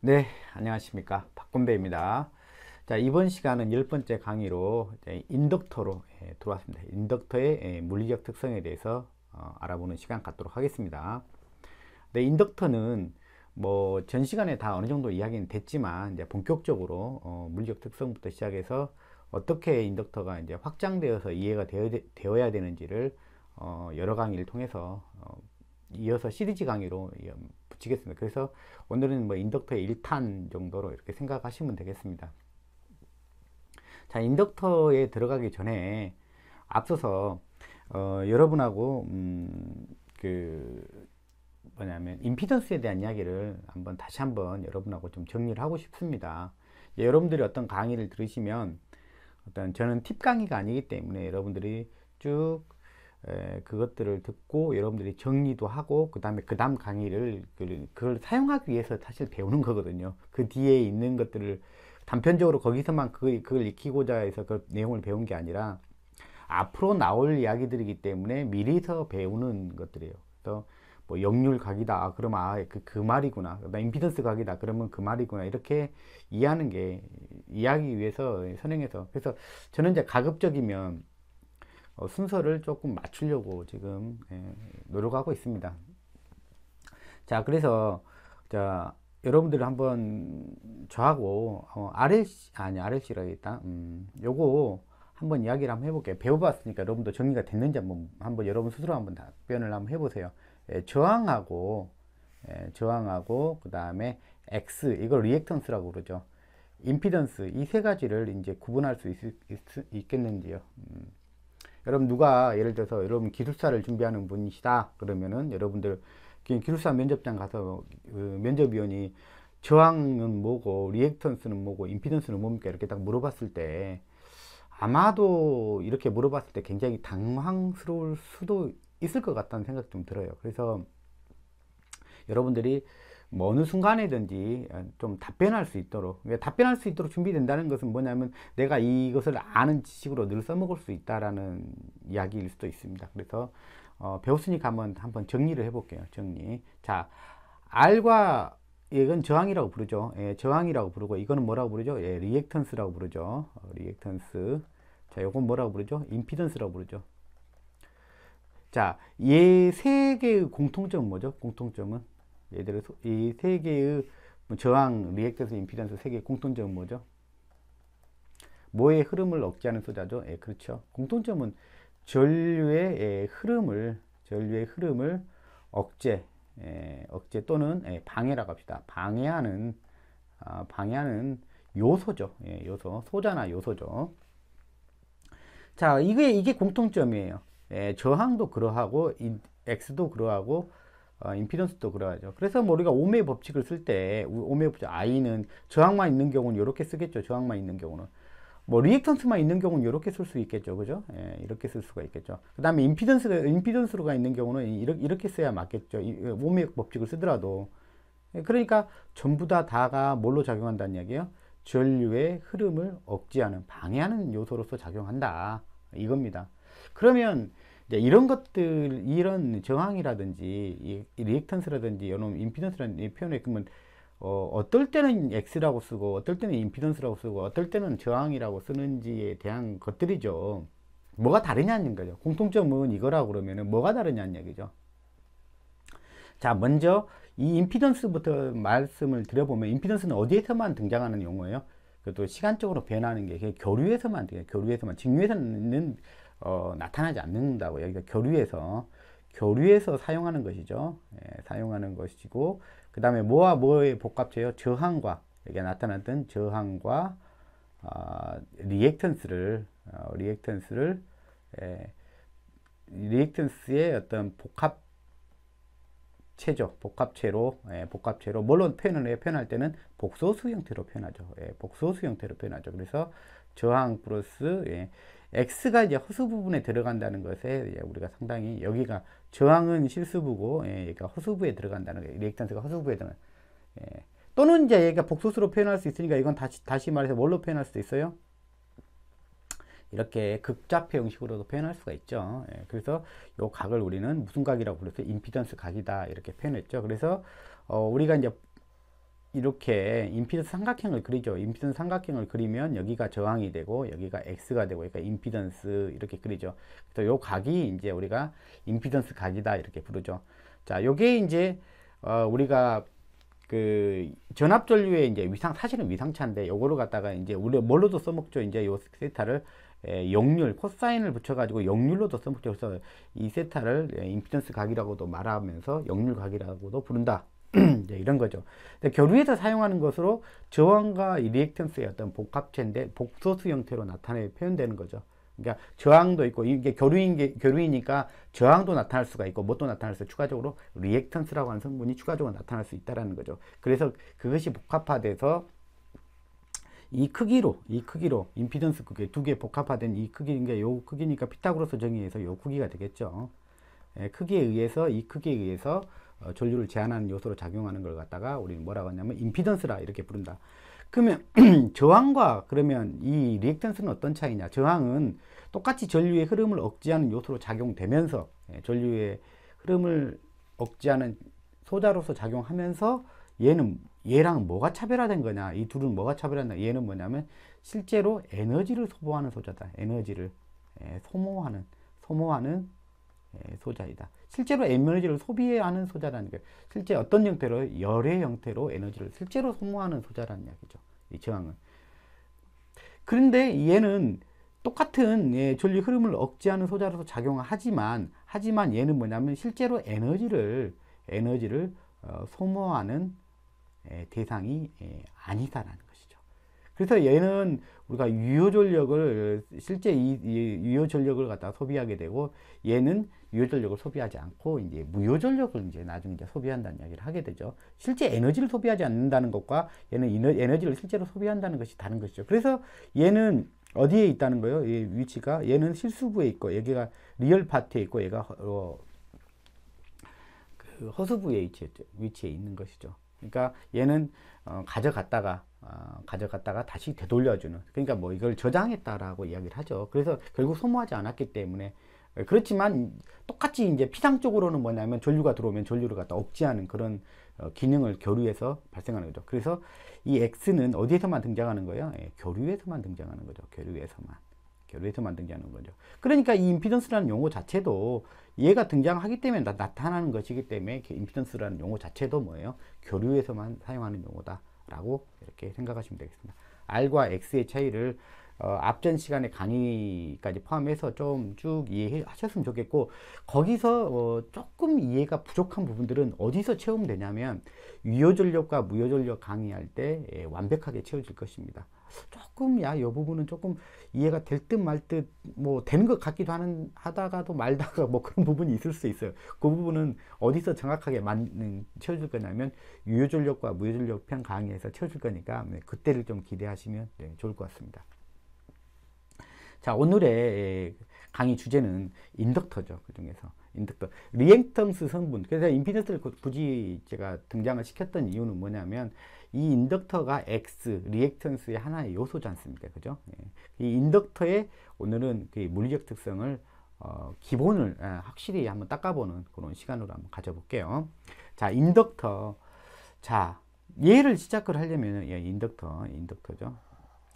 네, 안녕하십니까. 박건배입니다. 자, 이번 시간은 열 번째 강의로 인덕터로 예, 들어왔습니다. 인덕터의 예, 물리적 특성에 대해서 어, 알아보는 시간 갖도록 하겠습니다. 네, 인덕터는 뭐 전 시간에 다 어느 정도 이야기는 됐지만 이제 본격적으로 어, 물리적 특성부터 시작해서 어떻게 인덕터가 이제 확장되어서 이해가 되어, 야 되는지를 어, 여러 강의를 통해서 어, 이어서 시리즈 강의로 붙이겠습니다. 그래서 오늘은 뭐 인덕터의 1탄 정도로 이렇게 생각하시면 되겠습니다. 자, 인덕터에 들어가기 전에 앞서서 어, 여러분하고 음, 그 뭐냐면 임피던스에 대한 이야기를 한번 다시 한번 여러분하고 좀 정리를 하고 싶습니다. 여러분들이 어떤 강의를 들으시면 어떤 저는 팁 강의가 아니기 때문에 여러분들이 쭉 에, 그것들을 듣고 여러분들이 정리도 하고 그 다음에 그 다음 강의를 그걸, 그걸 사용하기 위해서 사실 배우는 거거든요 그 뒤에 있는 것들을 단편적으로 거기서만 그걸, 그걸 익히고자 해서 그 내용을 배운 게 아니라 앞으로 나올 이야기들이기 때문에 미리서 배우는 것들이에요 그래서 뭐 역률 각이다 아, 그러면 아그 그 말이구나 나 임피던스 각이다 그러면 그 말이구나 이렇게 이해하는 게 이해하기 위해서 선행해서 그래서 저는 이제 가급적이면 어, 순서를 조금 맞추려고 지금 예, 노력하고 있습니다. 자, 그래서 자 여러분들 한번 저하고 어, RLC 아니 RLC라겠다. 음, 요거 한번 이야기를 한번 해볼게요. 배워봤으니까 여러분도 정리가 됐는지 한번 한번 여러분 스스로 한번 답변을 한번 해보세요. 예, 저항하고 예, 저항하고 그 다음에 X 이걸 리액턴스라고 그러죠. 임피던스 이 세 가지를 이제 구분할 수 있, 있, 있겠는지요. 음. 여러분 누가 예를 들어서 여러분 기술사를 준비하는 분이시다 그러면은 여러분들 그 기술사 면접장 가서 그 면접위원이 저항은 뭐고 리액턴스는 뭐고 임피던스는 뭡니까 이렇게 딱 물어봤을 때 아마도 이렇게 물어봤을 때 굉장히 당황스러울 수도 있을 것 같다는 생각 좀 들어요 그래서 여러분들이 뭐 어느 순간에든지좀 답변할 수 있도록 그러니까 답변할 수 있도록 준비된다는 것은 뭐냐면 내가 이것을 아는 지식으로 늘 써먹을 수 있다라는 이야기일 수도 있습니다. 그래서 어, 배웠으니까 한번 한번 정리를 해볼게요. 정리. 자, R과 이건 저항이라고 부르죠. 예, 저항이라고 부르고 이거는 뭐라고 부르죠? 예, 리액턴스라고 부르죠. 어, 리액턴스. 자, 이건 뭐라고 부르죠? 임피던스라고 부르죠. 자, 얘세 개의 공통점은 뭐죠? 공통점은 얘들은 이세 개의 뭐 저항 리액턴스 임피던스 세 개의 공통점은 뭐죠? 뭐의 흐름을 얻게 하는 소자죠? 예, 그렇죠. 공통점은 전류의 예, 흐름을 전류의 흐름을 억제, 예, 억제 또는 예, 방해라고 합시다. 방해하는 아, 방해하는 요소죠. 예, 요소, 소자나 요소죠. 자, 이게 이게 공통점이에요. 예, 저항도 그러하고 인, x도 그러하고 어, 임피던스도 그래야죠. 그래서 뭐 우리가 오메 법칙을 쓸때 오메 법칙 I는 저항만 있는 경우는 이렇게 쓰겠죠. 저항만 있는 경우는 뭐 리액턴스만 있는 경우는 이렇게 쓸 수 있겠죠. 그죠? 예, 이렇게 쓸 수가 있겠죠. 그 다음에 임피던스가 임피던스로가 있는 경우는 이렇게, 이렇게 써야 맞겠죠. 오메 법칙을 쓰더라도 예, 그러니까 전부 다 다가 뭘로 작용한다는 이야기예요? 전류의 흐름을 억제하는 방해하는 요소로서 작용한다. 이겁니다. 그러면 이제 이런 것들, 이런 저항이라든지, 이, 이 리액턴스라든지, 이런 임피던스라는 표현에 그러면 어, 어떨 때는 X라고 쓰고, 어떨 때는 임피던스라고 쓰고, 어떨 때는 저항이라고 쓰는지에 대한 것들이죠. 뭐가 다르냐는 거죠. 공통점은 이거라고 그러면 뭐가 다르냐는 얘기죠. 자, 먼저 이 임피던스부터 말씀을 드려보면, 임피던스는 어디에서만 등장하는 용어예요? 그것도 시간적으로 변하는 게 교류에서만 교류에서만. 직류에서는 어, 나타나지 않는다고 여기가 교류에서 교류에서 사용하는 것이죠. 예, 사용하는 것이고 그 다음에 뭐와 뭐의 복합체요? 저항과 여기 나타났던 저항과 어, 리액턴스를 어, 리액턴스를 예, 리액턴스의 어떤 복합 체죠. 복합체로, 예, 복합체로, 물론 표현을 해요. 예, 표현할 때는 복소수 형태로 표현하죠. 예, 복소수 형태로 표현하죠. 그래서 저항 플러스, 예, x가 이제 허수 부분에 들어간다는 것에 우리가 상당히 여기가 저항은 실수부고 예, 여기가 그러니까 허수부에 들어간다는 거예요. 리액턴스가 허수부에 들어간 예. 또는 이제 얘가 복소수로 표현할 수 있으니까 이건 다시 다시 말해서 뭘로 표현할 수도 있어요? 이렇게 극좌표 형식으로도 표현할 수가 있죠. 예, 그래서 요 각을 우리는 무슨 각이라고 불렀어요? 임피던스 각이다 이렇게 표현했죠. 그래서 어, 우리가 이제 이렇게 임피던스 삼각형을 그리죠. 임피던스 삼각형을 그리면 여기가 저항이 되고 여기가 x가 되고 그러니까 임피던스 이렇게 그리죠. 그래서 요 각이 이제 우리가 임피던스 각이다 이렇게 부르죠. 자, 요게 이제 어 우리가 그 전압전류의 이제 위상 사실은 위상차인데 요거를 갖다가 이제 우리 뭘로도 써먹죠. 이제 요 세타를 에, 예, 역률 코사인을 붙여가지고 역률로도 써먹죠. 그래서 이 세타를 에, 예, 임피던스 각이라고도 말하면서 역률 각이라고도 부른다. 이런 거죠. 결의에서 사용하는 것으로 저항과 리액턴스의 어떤 복합체인데 복소수 형태로 나타내 표현되는 거죠. 그러니까 저항도 있고 이게 교류인 게 교류이니까 저항도 나타날 수가 있고 뭣도 나타날 수 추가적으로 리액턴스라고 하는 성분이 추가적으로 나타날 수 있다라는 거죠. 그래서 그것이 복합화돼서 이 크기로 이 크기로 임피던스 크기 두개 복합화된 이 크기인게 그러니까 요 크기니까 피타고라스 정의에서 요 크기가 되겠죠. 예, 크기에 의해서 이 크기에 의해서 어, 전류를 제한하는 요소로 작용하는 걸 갖다가 우리는 뭐라고 하냐면 임피던스라 이렇게 부른다. 그러면 저항과 그러면 이 리액턴스는 어떤 차이냐? 저항은 똑같이 전류의 흐름을 억제하는 요소로 작용되면서 예, 전류의 흐름을 억제하는 소자로서 작용하면서 얘는 얘랑 뭐가 차별화된 거냐? 이 둘은 뭐가 차별화냐? 얘는 뭐냐면 실제로 에너지를 소모하는 소자다. 에너지를 예, 소모하는 소모하는 예, 소자이다. 실제로 에너지를 소비하는 소자라는 게 실제 어떤 형태로 열의 형태로 에너지를 실제로 소모하는 소자라는 이야기죠. 이 저항은. 그런데 얘는 똑같은 예, 전류 흐름을 억제하는 소자로서 작용하지만 하지만 얘는 뭐냐면 실제로 에너지를 에너지를 어, 소모하는 예, 대상이 예, 아니다라는 것이죠. 그래서 얘는 우리가 유효 전력을 실제 이, 이 유효 전력을 갖다 소비하게 되고 얘는 유효전력을 소비하지 않고 이제 무효전력을 이제 나중에 이제 소비한다는 이야기를 하게 되죠. 실제 에너지를 소비하지 않는다는 것과 얘는 에너지를 실제로 소비한다는 것이 다른 것이죠. 그래서 얘는 어디에 있다는 거예요? 얘 위치가 얘는 실수부에 있고 얘가 리얼 파트에 있고 얘가 어, 그 허수부에 위치 위치에 있는 것이죠. 그러니까 얘는 어, 가져갔다가 어, 가져갔다가 다시 되돌려주는 그러니까 뭐 이걸 저장했다라고 이야기를 하죠. 그래서 결국 소모하지 않았기 때문에 예, 그렇지만 똑같이 이제 피상적으로는 뭐냐면 전류가 들어오면 전류를 갖다 억제하는 그런 어, 기능을 교류해서 발생하는 거죠. 그래서 이 X는 어디에서만 등장하는 거예요? 예, 교류에서만 등장하는 거죠. 교류에서만. 교류에서만 등장하는 거죠. 그러니까 이 임피던스라는 용어 자체도 얘가 등장하기 때문에 나, 타나는 것이기 때문에 임피던스라는 용어 자체도 뭐예요? 교류에서만 사용하는 용어다라고 이렇게 생각하시면 되겠습니다. R과 X의 차이를 어, 앞전 시간에 강의까지 포함해서 좀 쭉 이해하셨으면 좋겠고 거기서 어, 조금 이해가 부족한 부분들은 어디서 채우면 되냐면위효전력과 무효전력 강의할 때 예, 완벽하게 채워질 것입니다. 조금 야이 부분은 조금 이해가 될 듯 말 듯 뭐 되는 것 같기도 하는 하다가도 말다가 뭐 그런 부분이 있을 수 있어요. 그 부분은 어디서 정확하게 맞는 채워줄 거냐면 유효전력과 무효전력 편 강의에서 채워줄 거니까 네, 그때를 좀 기대하시면 네, 좋을 것 같습니다. 자, 오늘의 강의 주제는 인덕터죠. 그 중에서. 인덕터. 리액턴스 성분. 그래서 인피니트를 굳이 제가 등장을 시켰던 이유는 뭐냐면 이 인덕터가 X 리액턴스의 하나의 요소지 않습니까? 그죠? 예. 이 인덕터의 오늘은 그 물리적 특성을 어, 기본을 예, 확실히 한번 닦아보는 그런 시간으로 한번 가져볼게요. 자, 인덕터. 자, 얘를 시작을 하려면 예, 인덕터, 인덕터죠.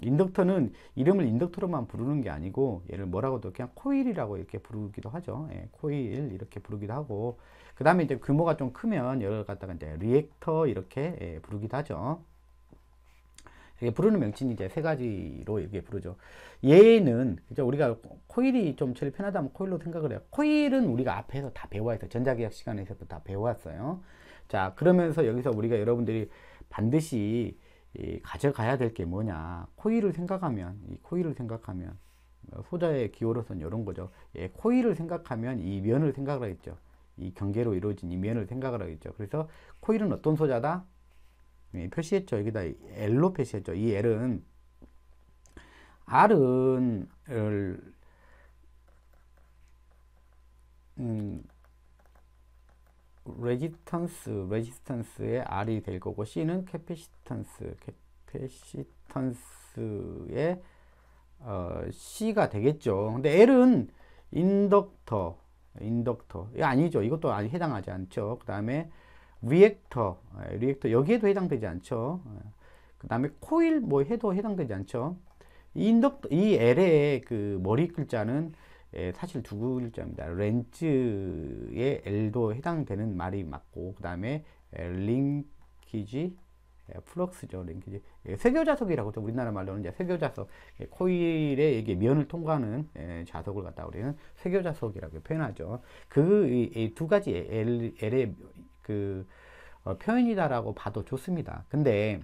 인덕터는 이름을 인덕터로만 부르는 게 아니고 얘를 뭐라고도 그냥 코일이라고 이렇게 부르기도 하죠. 예, 코일 이렇게 부르기도 하고 그 다음에 이제 규모가 좀 크면 얘를 갖다가 이제 리액터 이렇게 예, 부르기도 하죠. 이게 부르는 명칭이 이제 세 가지로 이렇게 부르죠. 얘는 이제 우리가 코일이 좀 제일 편하다면 코일로 생각을 해요. 코일은 우리가 앞에서 다 배워왔어요. 전자계약 시간에서도 다 배워왔어요. 자 그러면서 여기서 우리가 여러분들이 반드시 가져가야 될 게 뭐냐 코일을 생각하면 이 코일을 생각하면 소자의 기호로선 이런 거죠 예, 코일을 생각하면 이 면을 생각을 하겠죠 이 경계로 이루어진 이 면을 생각을 하겠죠 그래서 코일은 어떤 소자다 예, 표시했죠 여기다 L로 표시했죠 이 L은 R은 음, 레지턴스, 레지스턴스의 R이 될 거고 C는 캐피시턴스, 캐피시턴스의 어, C가 되겠죠. 근데 L은 인덕터, 인덕터. 이 아니죠. 이것도 아직 해당하지 않죠. 그 다음에 리액터, 예, 리액터 여기에도 해당되지 않죠. 예. 그 다음에 코일 뭐 해도 해당되지 않죠. 이 인덕터, 이 L의 그 머리 글자는 예, 사실 두 글자입니다. 렌즈의 L도 해당되는 말이 맞고 그 다음에 예, 링키지 예, 플럭스죠. 링키지 세교자석이라고 우리나라 말로는 이제 세교자석 코일의 이게 면을 통과하는 자석을 갖다 우리는 세교자석이라고 표현하죠. 그 두 가지 L, L의 그 어, 표현이다라고 봐도 좋습니다. 근데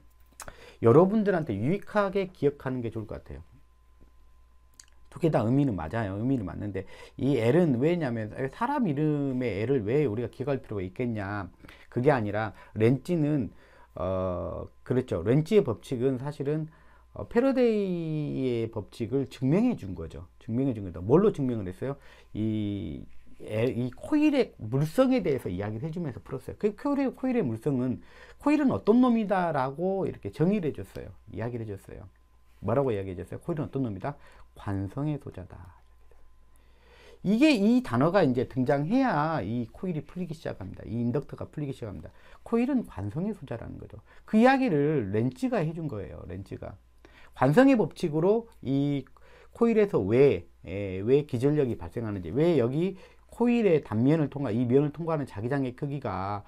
여러분들한테 유익하게 기억하는 게 좋을 것 같아요. 그게 다 의미는 맞아요. 의미는 맞는데 이 L은 왜냐면 사람 이름의 L을 왜 우리가 기억할 필요가 있겠냐. 그게 아니라 렌치는 어 그렇죠. 렌치의 법칙은 사실은 어, 패러데이의 법칙을 증명해 준 거죠. 증명해 준거죠 뭘로 증명을 했어요? 이, 이 코일의 물성에 대해서 이야기를 해주면서 풀었어요. 그 코일의, 코일의 물성은 코일은 어떤 놈이다라고 이렇게 정의를 해줬어요. 이야기를 해줬어요. 뭐라고 이야기해줬어요? 코일은 어떤 놈이다? 관성의 도자다. 이게 이 단어가 이제 등장해야 이 코일이 풀리기 시작합니다. 이 인덕터가 풀리기 시작합니다. 코일은 관성의 소자라는 거죠. 그 이야기를 렌츠가 해준 거예요. 렌츠가. 관성의 법칙으로 이 코일에서 왜, 에, 예, 왜 기전력이 발생하는지, 왜 여기 코일의 단면을 통과, 이 면을 통과하는 자기장의 크기가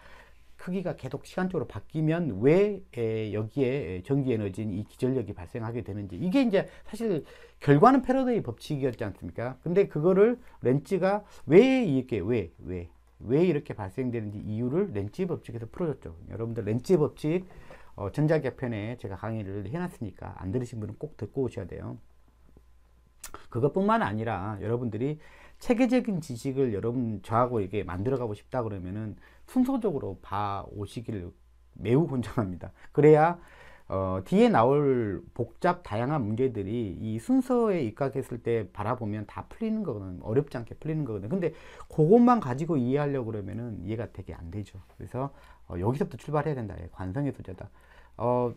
크기가 계속 시간적으로 바뀌면 왜 에, 여기에 전기 에너지인 이 기전력이 발생하게 되는지 이게 이제 사실 결과는 패러데이 법칙이었지 않습니까? 근데 그거를 렌치가왜 이렇게 왜 왜, 왜 이렇게 발생되는지 이유를 렌치 법칙에서 풀어줬죠. 여러분들 렌치 법칙 어, 전자개편에 제가 강의를 해놨으니까 안 들으신 분은 꼭 듣고 오셔야 돼요. 그것뿐만 아니라 여러분들이 체계적인 지식을 여러분 저하고 이게 만들어가고 싶다 그러면은 순서적으로 봐 오시기를 매우 권장합니다. 그래야 어, 뒤에 나올 복잡 다양한 문제들이 이 순서에 입각했을 때 바라보면 다 풀리는 거거든 어렵지 않게 풀리는 거거든 근데 그것만 가지고 이해하려고 그러면은 이해가 되게 안 되죠 그래서 어, 여기서부터 출발해야 된다 예, 관성의 소재다 어,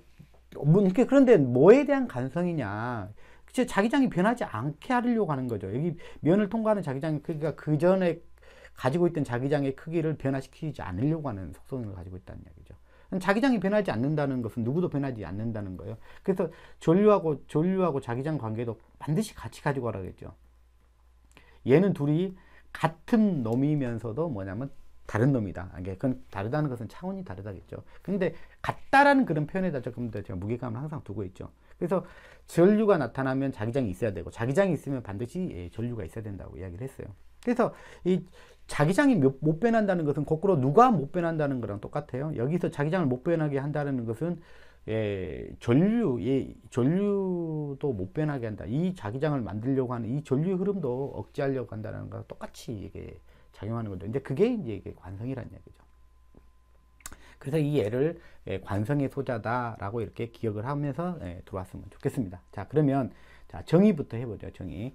뭐 그런데 뭐에 대한 관성이냐 그치 자기장이 변하지 않게 하려고 하는 거죠 여기 면을 통과하는 자기장의 크기가 그 전에 가지고 있던 자기장의 크기를 변화시키지 않으려고 하는 속성을 가지고 있다는 이야기죠 자기장이 변하지 않는다는 것은 누구도 변하지 않는다는 거예요 그래서 전류하고 전류하고 자기장 관계도 반드시 같이 가지고 가라겠죠 얘는 둘이 같은 놈이면서도 뭐냐면 다른 놈이다. 그건 다르다는 것은 차원이 다르다겠죠. 근데 같다라는 그런 표현에다 조금 더 제가 무게감을 항상 두고 있죠. 그래서 전류가 나타나면 자기장이 있어야 되고 자기장이 있으면 반드시 예, 전류가 있어야 된다고 이야기를 했어요. 그래서 이 자기장이 못 변한다는 것은 거꾸로 누가 못 변한다는 거랑 똑같아요. 여기서 자기장을 못 변하게 한다는 것은 예, 전류, 예, 전류도 못 변하게 한다. 이 자기장을 만들려고 하는 이 전류 흐름도 억제하려고 한다는 거랑 똑같이 이게 작용하는 거죠. 이제 그게 이제 관성이라는 얘기죠. 그래서 이 애를 예, 관성의 소자다라고 이렇게 기억을 하면서 예, 들어왔으면 좋겠습니다. 자, 그러면 자, 정의부터 해보죠. 정의.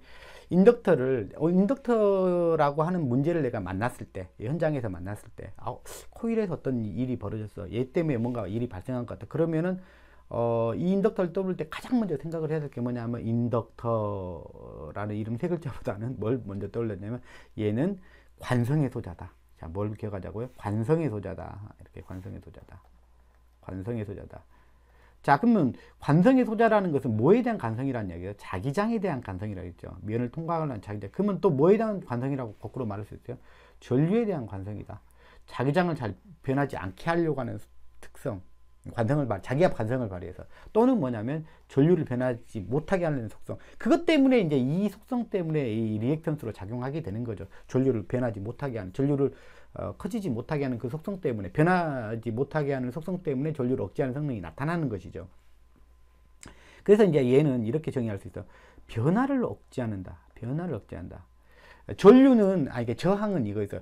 인덕터를 어, 인덕터라고 하는 문제를 내가 만났을 때 현장에서 만났을 때 아, 코일에서 어떤 일이 벌어졌어. 얘 때문에 뭔가 일이 발생한 것 같아. 그러면은 어, 이 인덕터를 떠올 때 가장 먼저 생각을 해야 될 게 뭐냐면 인덕터라는 이름 세 글자보다는 뭘 먼저 떠올렸냐면 얘는 관성의 소자다. 자, 뭘 기억하자고요? 관성의 소자다. 이렇게 관성의 소자다. 관성의 소자다. 자, 그러면 관성의 소자라는 것은 뭐에 대한 관성이라는 얘기예요? 자기장에 대한 관성이라겠죠. 면을 통과하는 자기장. 그러면 또 뭐에 대한 관성이라고 거꾸로 말할 수 있어요? 전류에 대한 관성이다. 자기장을 잘 변하지 않게 하려고 하는 특성. 관성을 발, 자기가 관성을 발휘해서 또는 뭐냐면 전류를 변하지 못하게 하는 속성 그것 때문에 이제 이 속성 때문에 이 리액턴스로 작용하게 되는 거죠 전류를 변하지 못하게 하는 전류를 어, 커지지 못하게 하는 그 속성 때문에 변하지 못하게 하는 속성 때문에 전류를 억제하는 성능이 나타나는 것이죠 그래서 이제 얘는 이렇게 정의할 수 있어 변화를 억제한다 변화를 억제한다 전류는 아 이게 저항은 이거 에서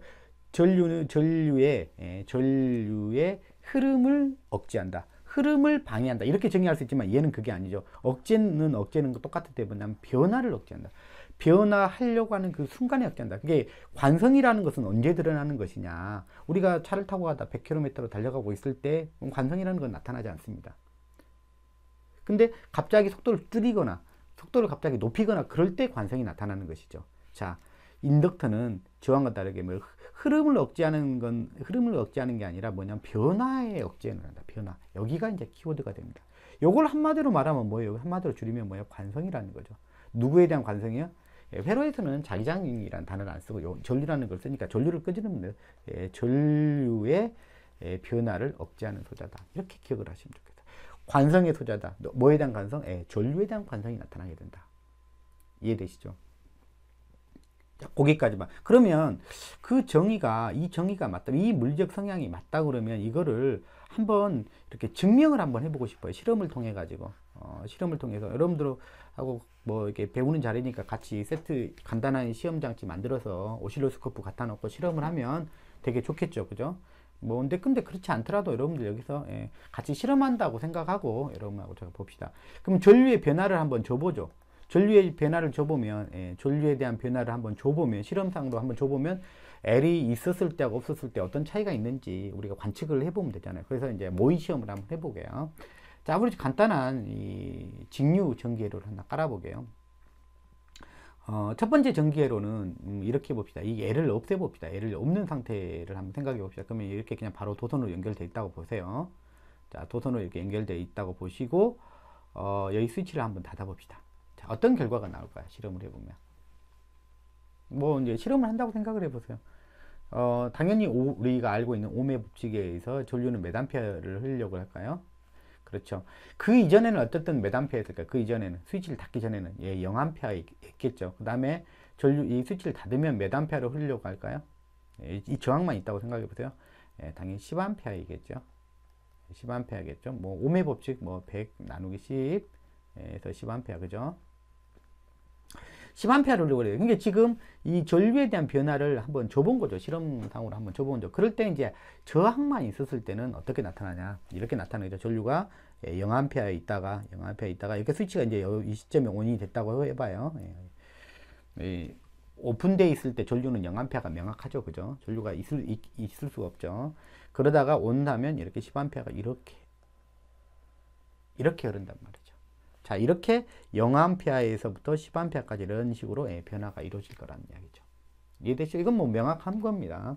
전류는 전류의 예, 전류의 흐름을 억제한다. 흐름을 방해한다. 이렇게 정의할 수 있지만 얘는 그게 아니죠. 억제는 억제는 똑같은 때보다는 변화를 억제한다. 변화하려고 하는 그 순간에 억제한다. 그게 관성이라는 것은 언제 드러나는 것이냐. 우리가 차를 타고 가다 100km로 달려가고 있을 때 관성이라는 건 나타나지 않습니다. 근데 갑자기 속도를 줄이거나 속도를 갑자기 높이거나 그럴 때 관성이 나타나는 것이죠. 자, 인덕터는 저항과 다르게 뭐 흐름을 억제하는 건 흐름을 억제하는 게 아니라 뭐냐면 변화에 억제는 한다. 변화. 여기가 이제 키워드가 됩니다. 요걸 한마디로 말하면 뭐예요? 한마디로 줄이면 뭐예요? 관성이라는 거죠. 누구에 대한 관성이요? 예, 회로에서는 자기장이라는 단어를 안 쓰고 요, 전류라는 걸 쓰니까 전류를 끄집는 예, 전류의 예, 변화를 억제하는 소자다. 이렇게 기억을 하시면 좋겠다. 관성의 소자다. 뭐에 대한 관성? 예, 전류에 대한 관성이 나타나게 된다. 이해되시죠? 거기까지만. 그러면 그 정의가 이 정의가 맞다. 이 물적 성향이 맞다 그러면 이거를 한번 이렇게 증명을 한번 해보고 싶어요. 실험을 통해 가지고 어, 실험을 통해서 여러분들하고 뭐 이렇게 배우는 자리니까 같이 세트 간단한 시험 장치 만들어서 오실로스코프 갖다 놓고 실험을 하면 되게 좋겠죠, 그죠? 뭐 근데 근데 그렇지 않더라도 여러분들 여기서 예, 같이 실험한다고 생각하고 여러분하고 제가 봅시다. 그럼 전류의 변화를 한번 줘보죠. 전류의 변화를 줘보면 예, 전류에 대한 변화를 한번 줘보면 실험상으로 한번 줘보면 L이 있었을 때하고 없었을 때 어떤 차이가 있는지 우리가 관측을 해보면 되잖아요. 그래서 이제 모의 시험을 한번 해보게요. 자, 아무래 간단한 이 직류 전기회로를 하나 깔아보게요. 어, 첫 번째 전기회로는 음, 이렇게 봅시다. 이 L을 없애봅시다. L을 없는 상태를 한번 생각해 봅시다. 그러면 이렇게 그냥 바로 도선으로 연결되어 있다고 보세요. 자, 도선으로 이렇게 연결되어 있다고 보시고 어, 여기 스위치를 한번 닫아 봅시다. 어떤 결과가 나올까요? 실험을 해보면. 뭐 이제 실험을 한다고 생각을 해보세요. 어, 당연히 오, 우리가 알고 있는 오메 법칙에 의해서 전류는 몇 암페어를 흘려고 할까요? 그렇죠. 그 이전에는 어떻든 몇암페어였을까그 이전에는 스위치를 닫기 전에는 예, 0 암페어였겠죠. 그 다음에 전류 이 스위치를 닫으면 몇 암페어를 흘려고 할까요? 예, 이 저항만 있다고 생각해 보세요. 예, 당연히 10 암페어이겠죠. 10 암페어겠죠. 뭐 오메 법칙 뭐100 나누기 10에서 10 암페어 그죠? 10A를 올려버요 그러니까 지금 이 전류에 대한 변화를 한번 줘본 거죠. 실험상으로 한번 줘본 거죠. 그럴 때 이제 저항만 있었을 때는 어떻게 나타나냐. 이렇게 나타나죠. 전류가 0A에 예, 있다가 0A에 있다가 이렇게 스위치가 이제 이 시점에 온이 됐다고 해봐요. 예. 오픈돼 있을 때 전류는 0A가 명확하죠. 그죠? 전류가 있을, 있, 있을 수가 없죠. 그러다가 온다면 이렇게 10A가 이렇게 이렇게 흐른단 말이죠. 자 이렇게 0암페아에서부터 10암페아까지 이런 식으로 예, 변화가 이루어질 거라는 이야기죠. 이해되시죠? 이건 뭐 명확한 겁니다.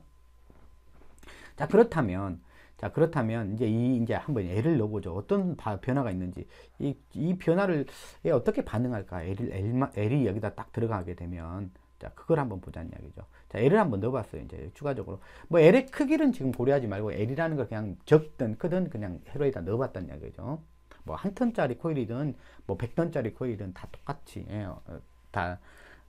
자 그렇다면 자 그렇다면 이제 이 이제 한번 예를 넣어보죠. 어떤 바, 변화가 있는지 이, 이 변화를 예, 어떻게 반응할까? l L, L이 여기다 딱 들어가게 되면 자 그걸 한번 보자는 이야기죠. 자 L을 한번 넣어봤어요. 이제 추가적으로 뭐 L의 크기는 지금 고려하지 말고 L이라는 걸 그냥 적든 크든 그냥 회로에다 넣어봤다는 이야기죠. 뭐한 턴짜리 코일이든 뭐백0턴짜리 코일이든 다 똑같이 예, 어, 다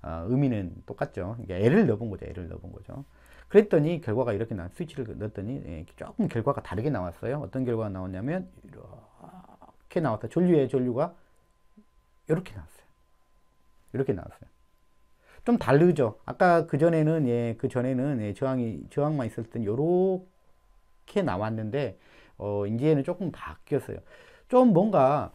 어, 의미는 똑같죠. 그러니까 애를 넣어본 거죠. 애를 넣어본 거죠. 그랬더니 결과가 이렇게 나 스위치를 그 넣었더니 예, 조금 결과가 다르게 나왔어요. 어떤 결과가 나왔냐면 이렇게 나왔다. 전류의 전류가 이렇게 나왔어요. 이렇게 나왔어요. 좀 다르죠. 아까 그 전에는 예, 그 전에는 예, 저항이 저항만 있을 땐 요렇게 나왔는데 어, 이제는 조금 바뀌었어요. 좀 뭔가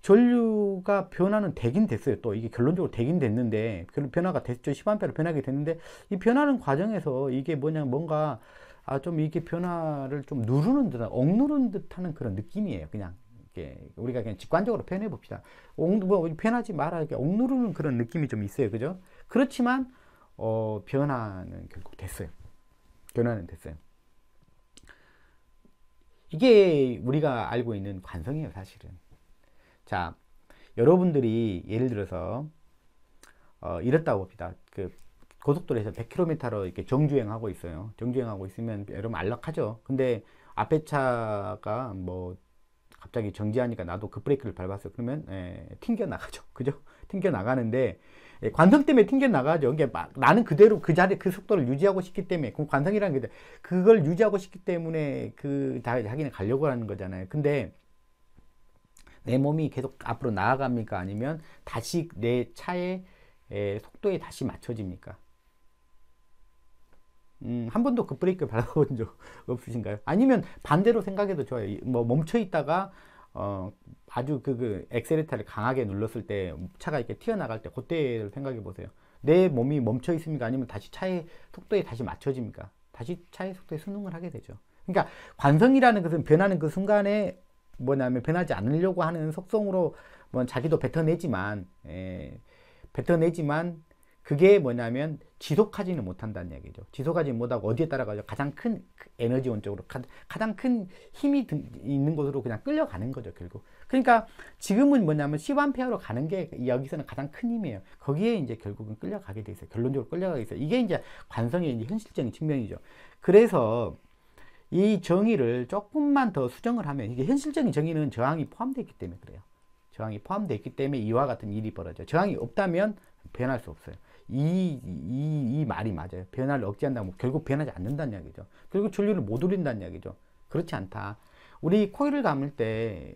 전류가 변화는 되긴 됐어요. 또 이게 결론적으로 되긴 됐는데 변화가 됐죠. 10A로 변하게 됐는데 이 변하는 과정에서 이게 뭐냐 뭔가 아좀 이게 변화를 좀 누르는 듯한 억누른 듯하는 그런 느낌이에요. 그냥 우리가 그냥 직관적으로 표현해 봅시다. 뭐 변하지 말아 이게 억누르는 그런 느낌이 좀 있어요. 그죠? 그렇지만 어, 변화는 결국 됐어요. 변화는 됐어요. 이게 우리가 알고 있는 관성이에요, 사실은. 자, 여러분들이 예를 들어서 어, 이렇다고 봅시다. 그 고속도로에서 100km로 이렇게 정주행하고 있어요. 정주행하고 있으면 여러분 안락하죠. 근데 앞에 차가 뭐 갑자기 정지하니까 나도 그 브레이크를 밟았어요. 그러면 에, 예, 튕겨 나가죠. 그죠? 튕겨 나가는데 예, 관성 때문에 튕겨 나가죠. 이게 그러니까 막 나는 그대로 그 자리 그 속도를 유지하고 싶기 때문에 그럼 관성이라는 게 그걸 유지하고 싶기 때문에 그 자기는 가려고 하는 거잖아요. 근데 내 몸이 계속 앞으로 나아갑니까 아니면 다시 내 차의 예, 속도에 다시 맞춰집니까? 음, 한 번도 그 브레이크 밟아본 적 없으신가요? 아니면 반대로 생각해도 좋아요. 뭐 멈춰 있다가 어, 아주 그, 그 엑셀레타를 강하게 눌렀을 때 차가 이렇게 튀어나갈 때 그때를 생각해 보세요. 내 몸이 멈춰 있습니까? 아니면 다시 차의 속도에 다시 맞춰집니까? 다시 차의 속도에 순응을 하게 되죠. 그러니까 관성이라는 것은 변하는 그 순간에 뭐냐면 변하지 않으려고 하는 속성으로 뭐 자기도 뱉어내지만 에, 예, 뱉어내지만 그게 뭐냐면 지속하지는 못한다는 얘기죠. 지속하지 못하고 어디에 따라가죠? 가장 큰 그 에너지원 쪽으로 가장 큰 힘이 있는 곳으로 그냥 끌려가는 거죠, 결국. 그러니까 지금은 뭐냐면 시반0 a 로 가는 게 여기서는 가장 큰 힘이에요. 거기에 이제 결국은 끌려가게 돼 있어요. 결론적으로 끌려가게 있어요. 이게 이제 관성의 이제 현실적인 측면이죠. 그래서 이 정의를 조금만 더 수정을 하면 이게 현실적인 정의는 저항이 포함되어 있기 때문에 그래요. 저항이 포함되어 있기 때문에 이와 같은 일이 벌어져요. 저항이 없다면 변할 수 없어요. 이, 이, 이 말이 맞아요. 변화를 억제한다면 뭐 결국 변하지 않는다는 이야기죠. 결국 전류를 못 올린다는 이야기죠. 그렇지 않다. 우리 코일을 감을 때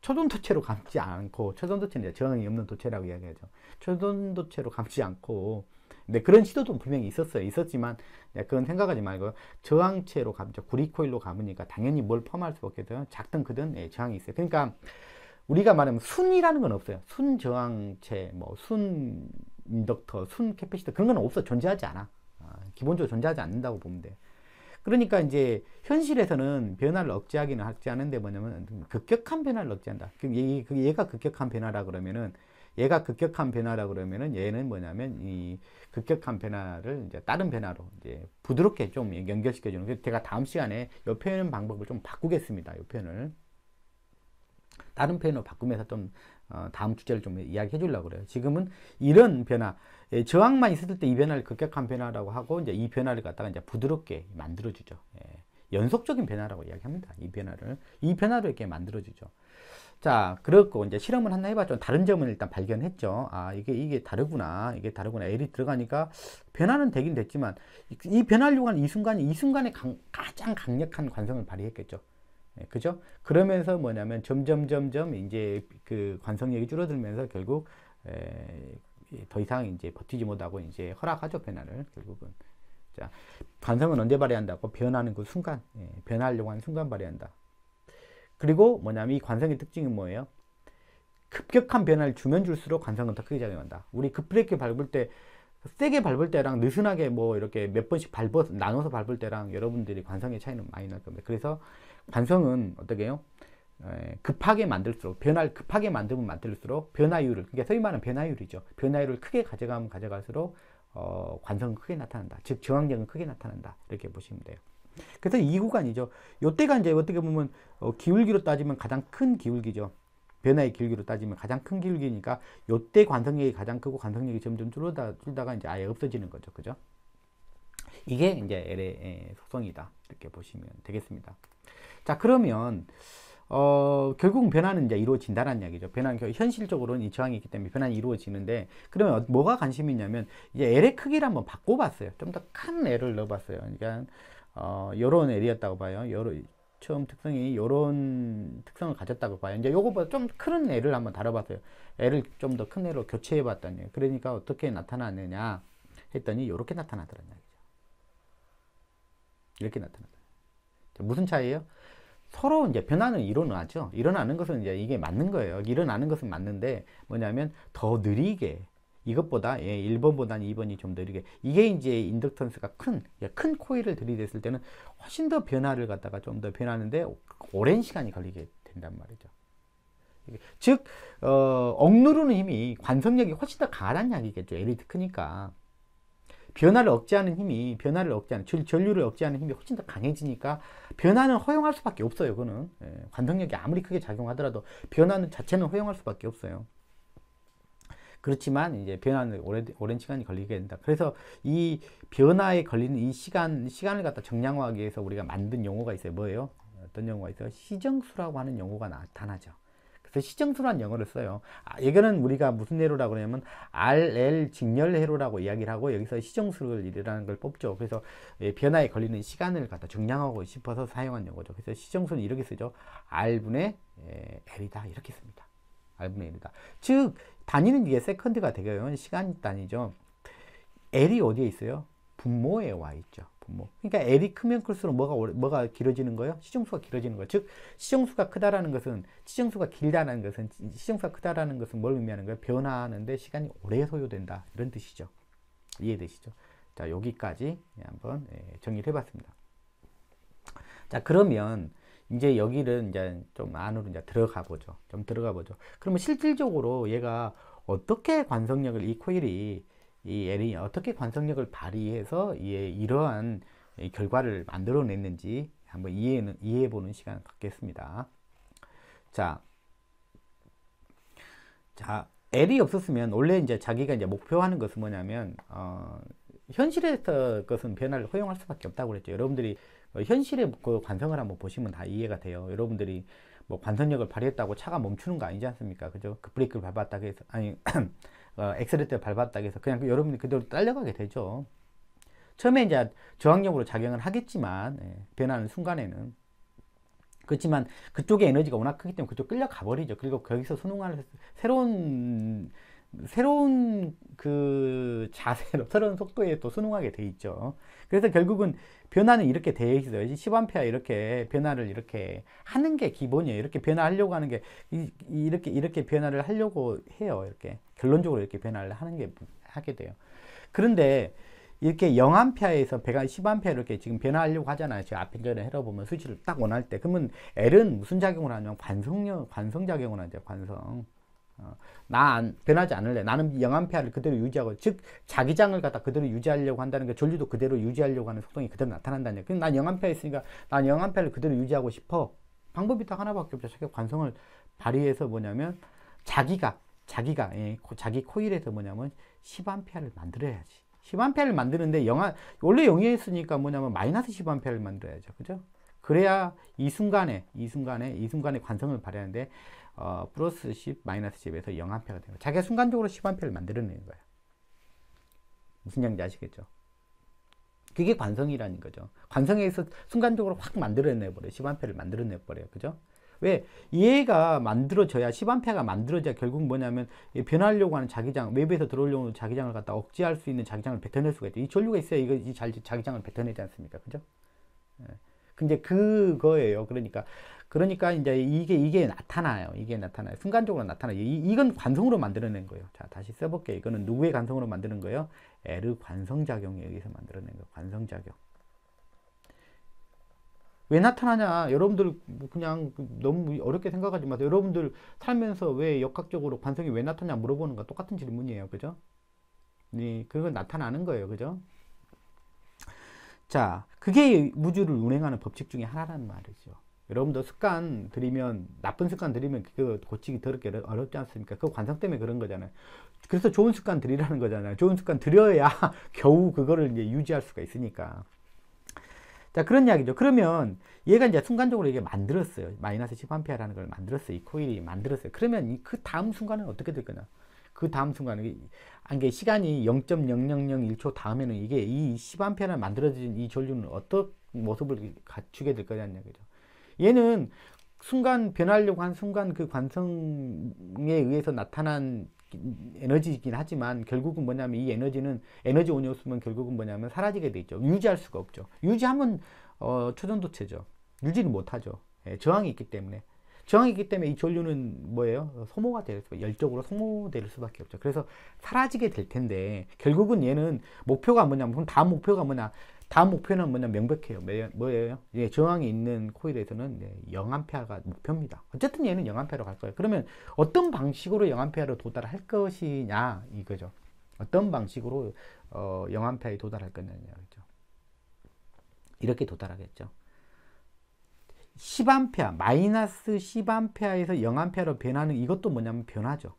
초전도체로 감지 않고 초전도체는 저항이 없는 도체라고 이야기하죠. 초전도체로 감지 않고 근 그런 시도도 분명히 있었어요. 있었지만 그건 생각하지 말고 저항체로 감죠. 구리코일로 감으니까 당연히 뭘 포함할 수 없거든. 작든 크든 예, 저항이 있어요. 그러니까 우리가 말하면 순이라는 건 없어요. 순 저항체, 뭐, 순 인덕터, 순 캐패시터 그런 건 없어. 존재하지 않아. 아, 기본적으로 존재하지 않는다고 보면 돼. 그러니까 이제 현실에서는 변화를 억제하기는 하지 않은데 뭐냐면 급격한 변화를 억제한다. 그럼 얘, 가 급격한 변화라 그러면은 얘가 급격한 변화라 그러면은 얘는 뭐냐면 이 급격한 변화를 이제 다른 변화로 이제 부드럽게 좀 연결시켜 주는 게 제가 다음 시간에 요 표현 방법을 좀 바꾸겠습니다. 요 표현을. 다른 표현으로 바꾸면서 좀 어, 다음 주제를 좀 이야기해 주려고 그래요. 지금은 이런 변화, 예, 저항만 있을 었때이 변화를 급격한 변화라고 하고 이제 이 변화를 갖다가 이제 부드럽게 만들어 주죠. 예, 연속적인 변화라고 이야기합니다. 이 변화를 이 변화로 이렇게 만들어 주죠. 자, 그렇고 이제 실험을 하나 해봤죠. 다른 점은 일단 발견했죠. 아, 이게 이게 다르구나, 이게 다르구나. L이 들어가니까 변화는 되긴 됐지만 이, 이 변화를 요구하는 이 순간이 이 순간에 강, 가장 강력한 관성을 발휘했겠죠. 예, 그죠? 그러면서 뭐냐면 점점 점점 이제 그 관성력이 줄어들면서 결국 더 이상 이제 버티지 못하고 이제 허락하죠 변화를 결국은 자 관성은 언제 발휘한다고 변하는 그 순간 예, 변하려고 하는 순간 발휘한다 그리고 뭐냐면 이 관성의 특징이 뭐예요 급격한 변화를 주면 줄수록 관성은 더 크게 작용한다 우리 급브레이크 밟을 때 세게 밟을 때랑 느슨하게 뭐 이렇게 몇 번씩 밟아 나눠서 밟을 때랑 여러분들이 관성의 차이는 많이 날 겁니다 그래서 관성은 어떻게 해요? 급하게 만들수록 변화를 급하게 만들면 만들수록 변화율을 그러니까 소위 말하는 변화율이죠 변화율을 크게 가져가면 가져갈수록 어, 관성은 크게 나타난다 즉 저항력은 크게 나타난다 이렇게 보시면 돼요 그래서 이 구간이죠 요때가 이제 어떻게 보면 어, 기울기로 따지면 가장 큰 기울기죠 변화의 기울기로 따지면 가장 큰 기울기니까 요때 관성력이 가장 크고 관성력이 점점 줄다, 줄다가 이제 아예 없어지는 거죠 그죠 이게 이제 LA의 속성이다 이렇게 보시면 되겠습니다 자, 그러면 어, 결국 변화는 이제 이루어진다는 이야기죠. 변화는 현실적으로는 이 저항이 있기 때문에 변화는 이루어지는데 그러면 어, 뭐가 관심이 냐면 이제 L의 크기를 한번 바꿔봤어요. 좀 더 큰 L을 넣어봤어요. 그러니까 어, 요런 L이었다고 봐요. 요런 처음 특성이 요런 특성을 가졌다고 봐요. 이제 요거보다 좀 큰 L을 한번 다뤄봤어요. L을 좀 더 큰 L로 교체해봤다는 얘 그러니까 어떻게 나타나느냐 했더니 요렇게 나타나더라는 얘기죠. 이렇게 나타나더라. 무슨 차이예요? 서로 이제 변화는 일어나죠. 일어나는 것은 이제 이게 맞는 거예요. 일어나는 것은 맞는데 뭐냐면 더 느리게 이것보다 예, 1번보다는 2번이 좀 느리게 이게 이제 인덕턴스가 큰, 예, 큰 코일을 들이댔을 때는 훨씬 더 변화를 갖다가 좀 더 변하는데 오랜 시간이 걸리게 된단 말이죠. 즉 어, 억누르는 힘이 관성력이 훨씬 더 강하다는 이야기겠죠. 엘리트 크니까. 변화를 억제하는 힘이 변화를 억제하는 전, 류를 억제하는 힘이 훨씬 더 강해지니까 변화는 허용할 수밖에 없어요. 그는 예, 관성력이 아무리 크게 작용하더라도 변화는 자체는 허용할 수밖에 없어요. 그렇지만 이제 변화는 오랜, 오랜 시간이 걸리게 된다. 그래서 이 변화에 걸리는 이 시간 시간을 갖다 정량화하기 위해서 우리가 만든 용어가 있어요. 뭐예요? 어떤 용어가 있어요? 시정수라고 하는 용어가 나타나죠. 그래서 시정수란 영어를 써요. 아, 이거는 우리가 무슨 회로라고 그냐면 RL 직렬 회로라고 이야기를 하고 여기서 시정수를 이라는걸 뽑죠. 그래서 예, 변화에 걸리는 시간을 갖다 증량하고 싶어서 사용한 영어죠. 그래서 시정수는 이렇게 쓰죠. R분의 예, L이다 이렇게 씁니다. R분의 L이다. 즉 단위는 이게 세컨드가 되고요. 시간 단위죠. L이 어디에 있어요? 분모에 와 있죠. 뭐. 그러니까 L이 크면 클수록 뭐가 오래, 뭐가 길어지는 거예요? 시정수가 길어지는 거예요. 즉 시정수가 크다라는 것은 시정수가 길다라는 것은 시정수가 크다라는 것은 뭘 의미하는 거예요? 변화하는데 시간이 오래 소요된다 이런 뜻이죠. 이해되시죠? 자 여기까지 예, 한번 예, 정리를 해봤습니다. 자 그러면 이제 여기를 이제 좀 안으로 이제 들어가 보죠. 좀 들어가 보죠. 그러면 실질적으로 얘가 어떻게 관성력을 이 코일이 이 에린이 어떻게 관성력을 발휘해서 이의 이러한 결과를 만들어냈는지 한번 이해는, 이해해보는 시간 갖겠습니다. 자, 자, L이 없었으면 원래 이제 자기가 이제 목표하는 것은 뭐냐면 어, 현실에서 것은 변화를 허용할 수밖에 없다고 그랬죠. 여러분들이 뭐 현실의 그 관성을 한번 보시면 다 이해가 돼요. 여러분들이 뭐 관성력을 발휘했다고 차가 멈추는 거 아니지 않습니까? 그죠? 그 브레이크를 밟았다고 해서 아니 어, 엑셀 때 밟았다 해서 그냥 그 여러분이 그대로 딸려가게 되죠. 처음에 이제 저항력으로 작용을 하겠지만 예, 변하는 순간에는 그렇지만 그쪽의 에너지가 워낙 크기 때문에 그쪽 끌려가 버리죠. 그리고 거기서 수능하는 새로운 새로운 그 자세로 새로운 속도에 또 수능하게 돼 있죠. 그래서 결국은 변화는 이렇게 돼있어요지 10A 이렇게 변화를 이렇게 하는 게 기본이에요. 이렇게 변화하려고 하는 게 이, 이렇게 이렇게 변화를 하려고 해요. 이렇게 결론적으로 이렇게 변화를 하는 게 하게 돼요. 그런데 이렇게 0A에서 배가 1 0페로 이렇게 지금 변화하려고 하잖아요. 지금 앞에 전에 해보면 수치를 딱 원할 때. 그러면 L은 무슨 작용을 하냐면 관성력, 관성작용을 하죠. 관성. 어, 나 안, 변하지 않을래. 나는 영암페아를 그대로 유지하고, 즉, 자기장을 갖다 그대로 유지하려고 한다는 게 전류도 그대로 유지하려고 하는 속성이 그대로 나타난다는 얘기. 그럼 난영암 0A 있으니까 난영암페아를 그대로 유지하고 싶어. 방법이 딱 하나밖에 없죠. 관성을 발휘해서 뭐냐면, 자기가 자기가 예, 자기 코일에서 뭐냐면 10A를 만들어야지. 10A를 만드는데 영하 원래 0이었으니까 뭐냐면 마이너스 10A를 만들어야죠. 그죠? 그래야 이 순간에 이 순간에 이 순간에 관성을 발휘하는데 어, 플러스 10 마이너스 10에서 0A가 되는 거예요. 자기가 순간적으로 10A를 만들어내는 거예요. 무슨 얘기인지 아시겠죠? 그게 관성이라는 거죠. 관성에서 순간적으로 확 만들어내버려요. 10A를 만들어내버려요. 그죠? 왜 얘가 만들어져야 시반패가 만들어져야 결국 뭐냐면 변하려고 하는 자기장 외부에서 들어오려고 하는 자기장을 갖다 억제할 수 있는 자기장을 뱉어낼 수가 있죠. 이 전류가 있어야 이거 이 자기장을 뱉어내지 않습니까? 그죠? 예. 근데 그거예요. 그러니까 그러니까 이제 이게 이게 나타나요. 이게 나타나요. 순간적으로 나타나요. 이, 건 관성으로 만들어낸 거예요. 자 다시 써볼게요. 이거는 누구의 관성으로 만드는 거예요? 에르 관성작용에 의해서 만들어낸 거. 관성작용. 왜 나타나냐 여러분들 뭐 그냥 너무 어렵게 생각하지 마세요 여러분들 살면서 왜 역학적으로 관성이 왜 나타나 냐 물어보는 거 똑같은 질문이에요 그죠 네 그건 나타나는 거예요 그죠 자 그게 우주를 운행하는 법칙 중에 하나라는 말이죠 여러분들 습관 들이면 나쁜 습관 들이면 그 고치기 더럽게 어렵지 않습니까 그 관성 때문에 그런 거잖아요 그래서 좋은 습관 들이라는 거잖아요 좋은 습관 들여야 겨우 그거를 이제 유지할 수가 있으니까 자 그런 이야기죠. 그러면 얘가 이제 순간적으로 이게 만들었어요. 마이너스 10A라는 걸 만들었어요. 이 코일이 만들었어요. 그러면 그 다음 순간은 어떻게 될 거냐? 그 다음 순간은 이게 시간이 0.0001초 다음에는 이게 이 10A나 만들어진 이 전류는 어떤 모습을 갖추게 될 거냐는 죠 얘는 순간 변하려고 한 순간 그 관성에 의해서 나타난 에너지이긴 하지만 결국은 뭐냐면 이 에너지는 에너지 원이없으면 결국은 뭐냐면 사라지게 돼 있죠. 유지할 수가 없죠. 유지하면 어, 초전도체죠. 유지는 못하죠. 예, 저항이 있기 때문에 저항이 있기 때문에 이 전류는 뭐예요? 소모가 될 수, 열적으로 소모될 수밖에 없죠. 그래서 사라지게 될 텐데 결국은 얘는 목표가 뭐냐면 그럼 다음 목표가 뭐냐? 다음 목표는 뭐냐 명백해요. 뭐예요? 예, 저항이 있는 코일에서는 네, 영암페아가 목표입니다. 어쨌든 얘는 영암페아로 갈 거예요. 그러면 어떤 방식으로 영암페아로 도달할 것이냐 이거죠. 어떤 방식으로 어, 영암페아에 도달할 거냐 그죠 이렇게 도달하겠죠. 10A, 마이너스 10A에서 0A로 변하는 이것도 뭐냐면 변화죠.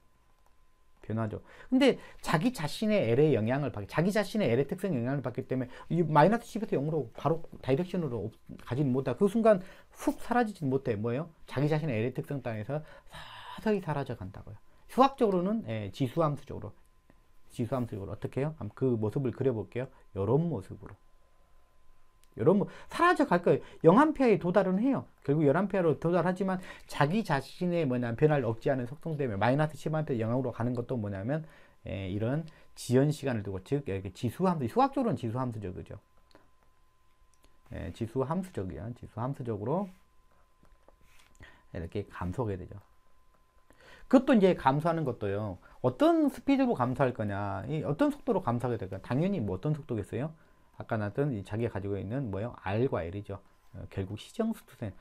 변하죠 근데 자기 자신의 L의 영향을 받기, 자기 자신의 L의 특성 영향을 받기 때문에 이 마이너스 10부터 0으로 바로 다이렉션으로 가지는 못하. 그 순간 훅 사라지진 못해. 뭐예요? 자기 자신의 L의 특성 땅에서 서서히 사라져 간다고요. 수학적으로는 예, 지수함수적으로, 지수함수적으로 어떻게 해요? 그 모습을 그려볼게요. 이런 모습으로. 여러분 사라져 갈 거예요. 0암페아에 도달은 해요. 결국 11페아로 도달하지만 자기 자신의 뭐냐 변화를 억지 하는 속성 때문에 마이너스 1 0페아 영향으로 가는 것도 뭐냐면 에, 예, 이런 지연 시간을 두고 즉 이렇게 지수 함수 수학적으로는 지수 함수죠. 그죠? 예, 지수 함수적이야. 지수 함수적으로 이렇게 감소하게 되죠. 그것도 이제 감소하는 것도요. 어떤 스피드로 감소할 거냐, 어떤 속도로 감소하게 될까 당연히 뭐 어떤 속도겠어요? 아까 나왔던 자기가 가지고 있는 뭐예요? R과 L이죠. 어, 결국 시정수 투생.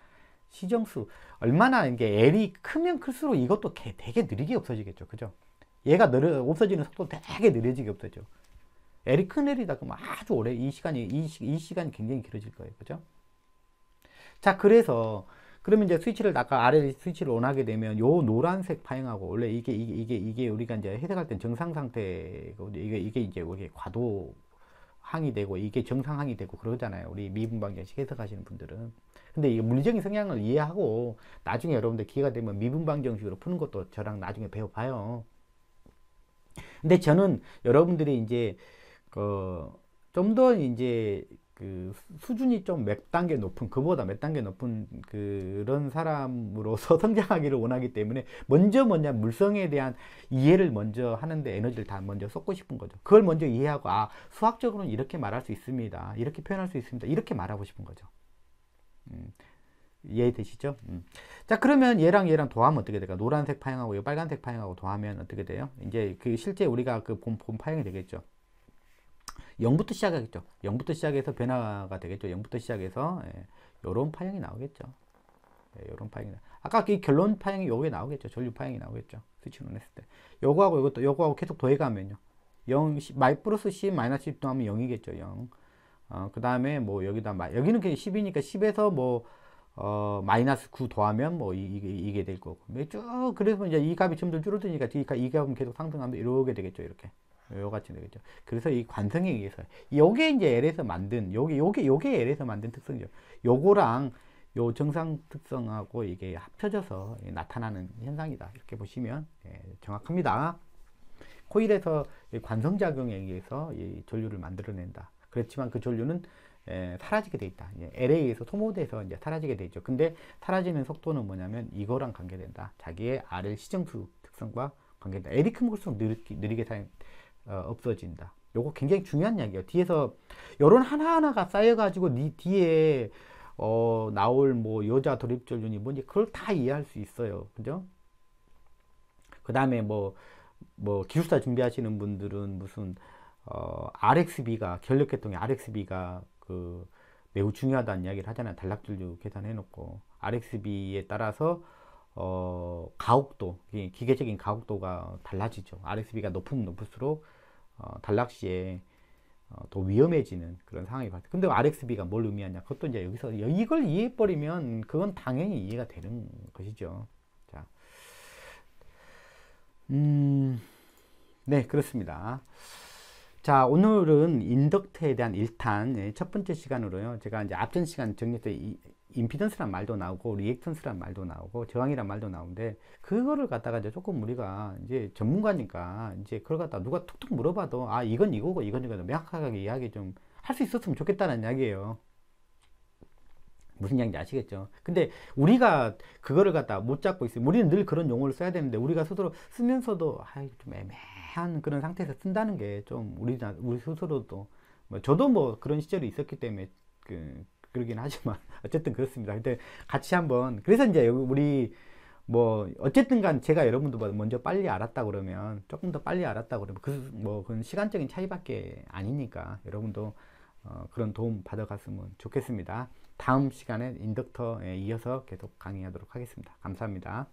시정수. 얼마나 이게 L이 크면 클수록 이것도 개, 되게 느리게 없어지겠죠. 그죠? 얘가 느려, 없어지는 속도 되게 느려지게 없어져. L이 큰 L이다. 그럼 아주 오래, 이 시간이, 이, 시, 이 시간이 굉장히 길어질 거예요. 그죠? 자, 그래서 그러면 이제 스위치를 아까 아래 스위치를 원하게 되면 요 노란색 파형하고 원래 이게 이게 이게, 이게 우리가 이제 해석할 땐 정상 상태고 이게 이게 이제 이게 과도 항이되고 이게 정상항이 되고 그러잖아요. 우리 미분방정식 해석하시는 분들은. 근데 이 물리적인 성향을 이해하고 나중에 여러분들 기회가 되면 미분방정식으로 푸는 것도 저랑 나중에 배워봐요. 근데 저는 여러분들이 이제 그좀 더 이제 그 수준이 좀 몇 단계 높은 그보다 몇 단계 높은 그런 사람으로서 성장하기를 원하기 때문에 먼저 뭐냐 물성에 대한 이해를 먼저 하는데 에너지를 다 먼저 쏟고 싶은 거죠 그걸 먼저 이해하고 아 수학적으로는 이렇게 말할 수 있습니다 이렇게 표현할 수 있습니다 이렇게 말하고 싶은 거죠 음, 이해되시죠? 음. 자 그러면 얘랑 얘랑 도하면 어떻게 될까 노란색 파형하고 빨간색 파형하고 도하면 어떻게 돼요? 이제 그 실제 우리가 그본 파형이 되겠죠 0부터 시작하겠죠. 0부터 시작해서 변화가 되겠죠. 0부터 시작해서 이런 예, 파형이 나오겠죠. 이런 예, 파형이 아까 그 결론 파형이 요게 나오겠죠. 전류 파형이 나오겠죠. 스치론 했을 때. 요거하고 요것도 요거하고 계속 더해가면요. 0 마이 플러스 10 마이너스 10 더하면 0이겠죠. 0. 어, 그 다음에 뭐 여기다 마, 여기는 그냥 10이니까 10에서 뭐 어, 마이너스 9 더하면 뭐 이, 게 이게 될 거고. 쭉 그래서 이제 이 값이 점점 줄어드니까 이, 이 값은 계속 상승하면 이렇게 되겠죠. 이렇게. 요 같이 되겠죠. 그래서 이 관성에 의해서 요게 이제 L에서 만든 요게 요게 요게 L에서 만든 특성이죠. 요거랑 요 정상 특성하고 이게 합쳐져서 나타나는 현상이다. 이렇게 보시면 예, 정확합니다. 코일에서 관성 작용에 의해서 이 전류를 만들어낸다. 그렇지만 그 전류는 예, 사라지게 돼 있다. 예, L에 의해서 소모돼서 이제 사라지게 돼 있죠. 근데 사라지는 속도는 뭐냐면 이거랑 관계된다. 자기의 RL 시정수 특성과 관계된다. 에리크 몰스는 느리게, 느리게 사용, 어, 없어진다. 요거 굉장히 중요한 이야기예요. 뒤에서 여론 하나하나가 쌓여가지고 니 뒤에 어, 나올 뭐 여자 돌입전륜이 뭔지 그걸 다 이해할 수 있어요. 그죠? 그 다음에 뭐, 뭐 기술사 준비하시는 분들은 무슨 어, RXB가 결력계통의 RXB가 그 매우 중요하다는 이야기를 하잖아요. 단락질류 계산해 놓고 RXB에 따라서 어, 가옥도 기계적인 가옥도가 달라지죠. RXB가 높으면 높을수록 어, 단락 시에 어, 더 위험해지는 그런 상황이 발생. 근데 뭐 RXB가 뭘 의미하냐? 그것도 이제 여기서 이걸 이해해 버리면 그건 당연히 이해가 되는 것이죠. 자, 음, 네 그렇습니다. 자 오늘은 인덕터에 대한 1탄 첫 번째 시간으로요 제가 이제 앞전 시간 정리했던 임피던스란 말도 나오고 리액턴스란 말도 나오고 저항이란 말도 나오는데 그거를 갖다가 이제 조금 우리가 이제 전문가니까 이제 그걸 갖다 누가 툭툭 물어봐도 아 이건 이거고 이건 이거고 명확하게 이야기 좀 할 수 있었으면 좋겠다는 이야기예요. 무슨 이야기인지 아시겠죠? 근데 우리가 그거를 갖다 못 잡고 있어요. 우리는 늘 그런 용어를 써야 되는데 우리가 스스로 쓰면서도 아좀 애매한 그런 상태에서 쓴다는 게 좀 우리 우리 스스로도 뭐 저도 뭐 그런 시절이 있었기 때문에 그 그러긴 하지만 어쨌든 그렇습니다. 근데 같이 한번 그래서 이제 우리 뭐 어쨌든 간 제가 여러분들 먼저 빨리 알았다 그러면 조금 더 빨리 알았다 그러면 그 뭐 그건 시간적인 차이밖에 아니니까 여러분도 어 그런 도움 받아갔으면 좋겠습니다. 다음 시간에 인덕터에 이어서 계속 강의하도록 하겠습니다. 감사합니다.